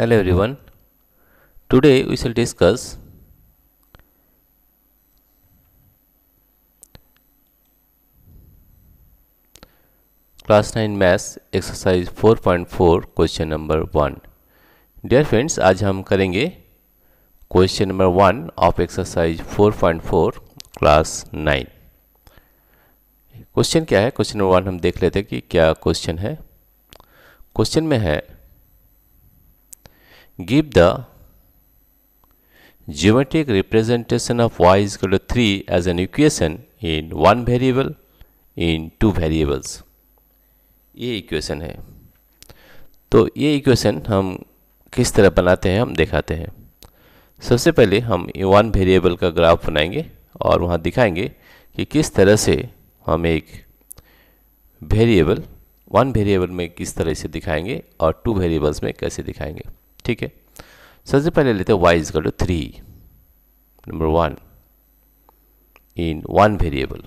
Hello mm-hmm. everyone. Today we shall discuss class 9 maths exercise 4.4 question number 1. Dear friends आज हम करेंगे question number 1 of exercise 4.4 class 9. Question क्या है question number 1 हम देख लेते हैं कि क्या क्वेश्चन है क्वेश्चन में है give the geometric representation of y is equal to 3 as an equation in one variable in two variables ये equation है तो ये equation हम किस तरह बनाते हैं हम दिखाते हैं सबसे पहले हम वन वेरिएबल का ग्राफ बनाएंगे और वहाँ दिखाएंगे कि किस तरह से हम एक वेरिएबल वन वेरिएबल में किस तरह से दिखाएंगे और टू वेरिएबल्स में कैसे दिखाएंगे ठीक है सबसे पहले लेते हैं y is equal to three number one in one variable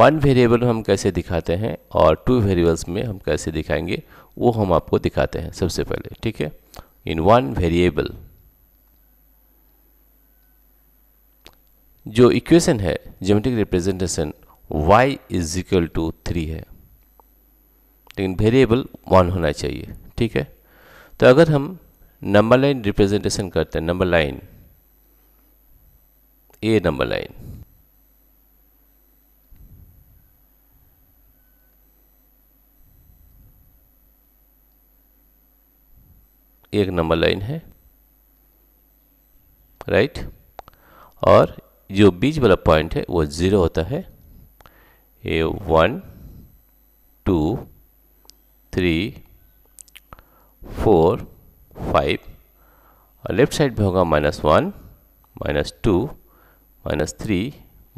one variable हम कैसे दिखाते हैं और टू वेरिएबल्स में हम कैसे दिखाएंगे वो हम आपको दिखाते हैं सबसे पहले ठीक है इन वन वेरिएबल जो इक्वेशन है geometric representation y is equal to three है लेकिन वेरिएबल वन होना चाहिए ठीक है तो अगर हम नंबर लाइन रिप्रेजेंटेशन करते हैं number line a number line एक नंबर लाइन है राइट और जो बीच वाला पॉइंट है वो ज़ीरो होता है a one two three four five और लेफ्ट साइड पे होगा minus one minus two minus three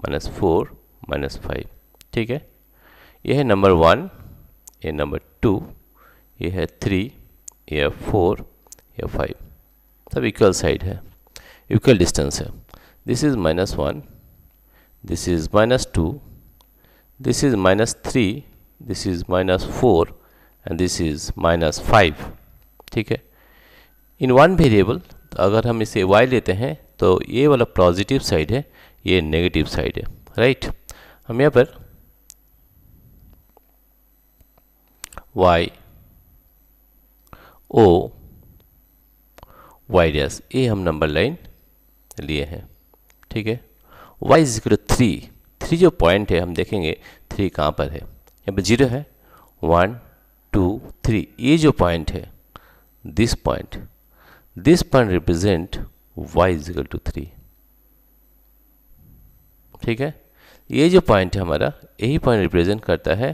minus four minus five ठीक है यह है नंबर वन ये नंबर टू ये है थ्री ये है फोर ये फाइव सब इक्वल साइड है इक्वल डिस्टेंस है this is minus one this is minus two this is minus three this is minus four and this is minus five ठीक है इन वन वेरिएबल तो अगर हम इसे y लेते हैं तो ये वाला पॉजिटिव साइड है ये नेगेटिव साइड है राइट हम यहाँ पर y o y डैस ये हम नंबर लाइन लिए हैं ठीक है y is equal to three three जो पॉइंट है हम देखेंगे थ्री कहाँ पर है यहाँ पर जीरो है वन टू थ्री ये जो पॉइंट है this point this point represent y is equal to three ठीक है ये जो पॉइंट है हमारा यही पॉइंट रिप्रेजेंट करता है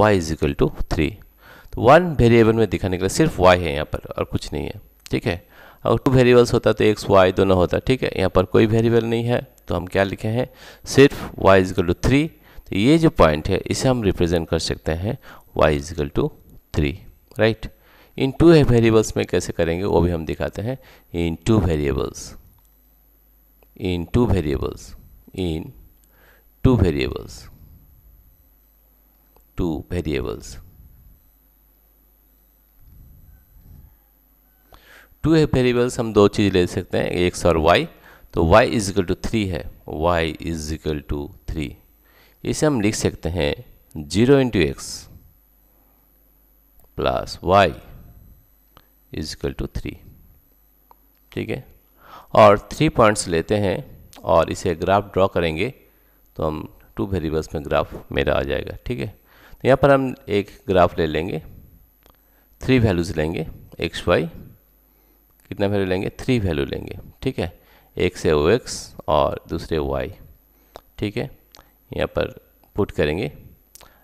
y is equal to three तो वन वेरिएबल में दिखाने के लिए सिर्फ y है यहाँ पर और कुछ नहीं है ठीक है अगर टू वेरिएबल्स होता तो एक्स वाई दोनों होता ठीक है यहाँ पर कोई वेरिएबल नहीं है तो हम क्या लिखे हैं सिर्फ वाई इक्वल टू थ्री तो ये जो पॉइंट है इसे हम रिप्रेजेंट कर सकते हैं y equal to three right in two variables में कैसे करेंगे वो भी हम दिखाते हैं in two variables in two variables in two variables two variables two variables हम दो चीज़ ले सकते हैं एक्स और वाई तो y is equal to three है y is equal to three इसे हम लिख सकते हैं zero into x plus y is equal to three ठीक है और थ्री पॉइंट्स लेते हैं और इसे ग्राफ ड्रॉ करेंगे तो हम टू वेरिएबल्स में ग्राफ मेरा आ जाएगा ठीक है तो यहाँ पर हम एक ग्राफ ले लेंगे थ्री वैल्यूज़ लेंगे एक्स वाई कितना वैल्यू लेंगे थ्री वैल्यू लेंगे ठीक है एक से ओ एक्स और दूसरे वाई ठीक है यहाँ पर पुट करेंगे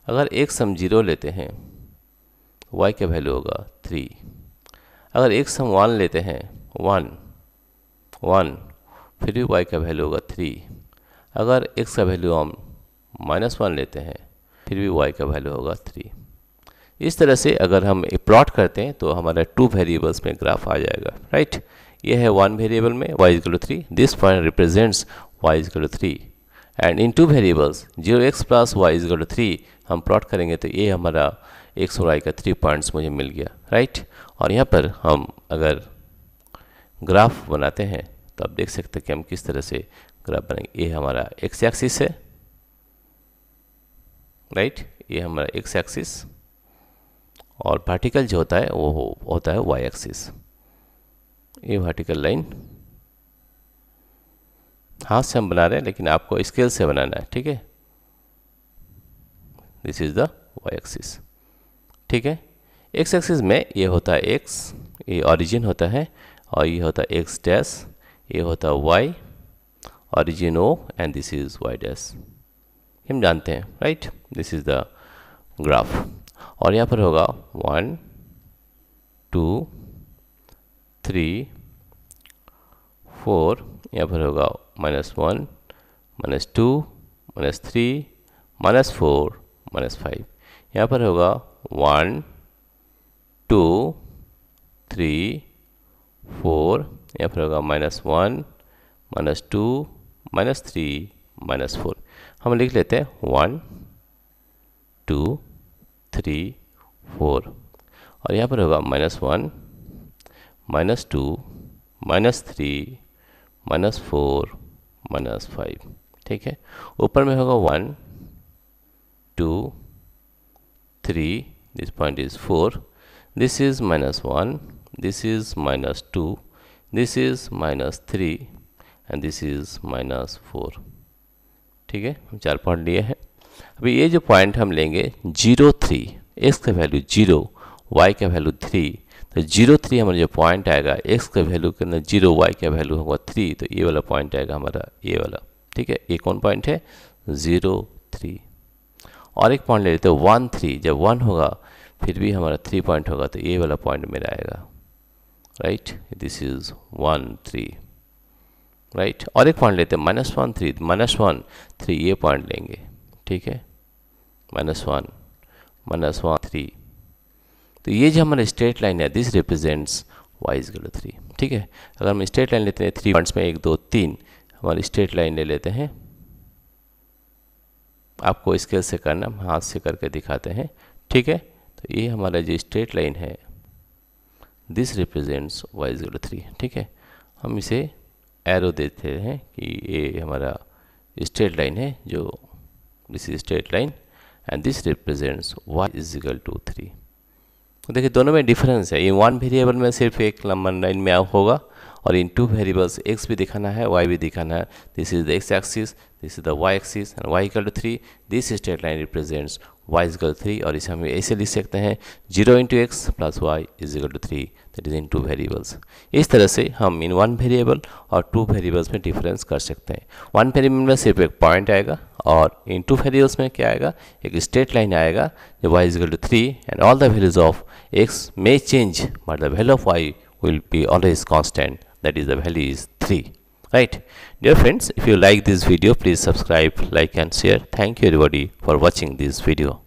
अगर एक्स हम जीरो लेते हैं वाई का वैल्यू होगा थ्री अगर एक्स हम वन लेते हैं वन वन फिर भी वाई का वैल्यू होगा थ्री अगर एक्स का वैल्यू हम माइनस वन लेते हैं फिर भी वाई का वैल्यू होगा थ्री इस तरह से अगर हम प्लॉट करते हैं तो हमारा टू वेरिएबल्स में ग्राफ आ जाएगा राइट ये है वन वेरिएबल में y is equal three this point represents y is equal three and in two variables zero x plus y is equal three हम प्लॉट करेंगे तो ये हमारा एक्स और वाई का थ्री पॉइंट्स मुझे मिल गया राइट right? और यहाँ पर हम अगर ग्राफ बनाते हैं तो आप देख सकते हैं कि हम किस तरह से ग्राफ बनाएंगे ये हमारा एक्स एक्सिस है राइट ये हमारा एक्स एक्सिस और पार्टिकल जो होता है वो हो, होता है वाई एक्सिस ये वर्टिकल लाइन हाथ से हम बना रहे हैं लेकिन आपको स्केल से बनाना है ठीक है this is the y axis ठीक है एक्स एक्सिस में ये होता है एक्स ये ऑरिजिन होता है और ये होता है एक्स डैश ये होता है y origin O and this is y dash हम जानते हैं right this is the graph और यहाँ पर होगा वन टू थ्री फोर यहाँ पर होगा minus one minus two minus three minus four minus five यहाँ पर होगा वन टू थ्री फोर यहाँ पर होगा minus one minus two minus three minus four हम लिख लेते हैं वन टू थ्री फोर और यहाँ पर होगा minus one minus two minus three minus four minus five ठीक है ऊपर में होगा one two three this point is four this is minus 1 this is minus 2 this is minus 3 and this is minus four ठीक है हम चार point लिए हैं अभी ये जो पॉइंट हम लेंगे जीरो थ्री एक्स का वैल्यू जीरो वाई का वैल्यू थ्री तो जीरो थ्री हमारा जो पॉइंट आएगा एक्स का वैल्यू के अंदर जीरो वाई का वैल्यू होगा थ्री तो ये वाला पॉइंट आएगा हमारा ये वाला ठीक है ये कौन पॉइंट है जीरो थ्री और एक पॉइंट ले लेते हैं वन थ्री जब वन होगा फिर भी हमारा थ्री पॉइंट होगा तो ए वाला पॉइंट मेरा आएगा right this is one three right और एक पॉइंट लेते हैं minus one three minus one three ये पॉइंट लेंगे ठीक है minus one minus one three तो ये जो हमारा स्ट्रेट लाइन है this represents y is equal three ठीक है अगर हम स्ट्रेट लाइन लेते हैं थ्री पॉइंट्स में एक दो तीन हमारी स्ट्रेट लाइन ले लेते हैं आपको स्केल से करना हम हाथ से करके दिखाते हैं ठीक है तो ये हमारा जो स्ट्रेट लाइन है this represents y zero three ठीक है हम इसे एरो देते हैं कि ये हमारा स्ट्रेट लाइन है जो this straight line and this represents y is equal to three तो देखिए दोनों में डिफरेंस है ये वन वेरिएबल में सिर्फ एक नंबर लाइन में होगा और इन टू वेरिएबल्स एक्स भी दिखाना है वाई भी दिखाना है this is the x axis this is the y axis and y equal to three this straight line represents y is equal three और इसे हम ऐसे लिख सकते हैं zero into x plus y is equal to three that is in two variables इस तरह से हम इन वन वेरिएबल और टू वेरिएबल्स में डिफरेंस कर सकते हैं वन वेरिएबल में सिर्फ एक पॉइंट आएगा और इन टू वेरिएबल्स में क्या आएगा एक स्ट्रेट लाइन आएगा जो y is equal to three and all the values of x may change but the value of y will be always constant that is the value is three right dear friends if you like this video please subscribe like and share thank you everybody for watching this video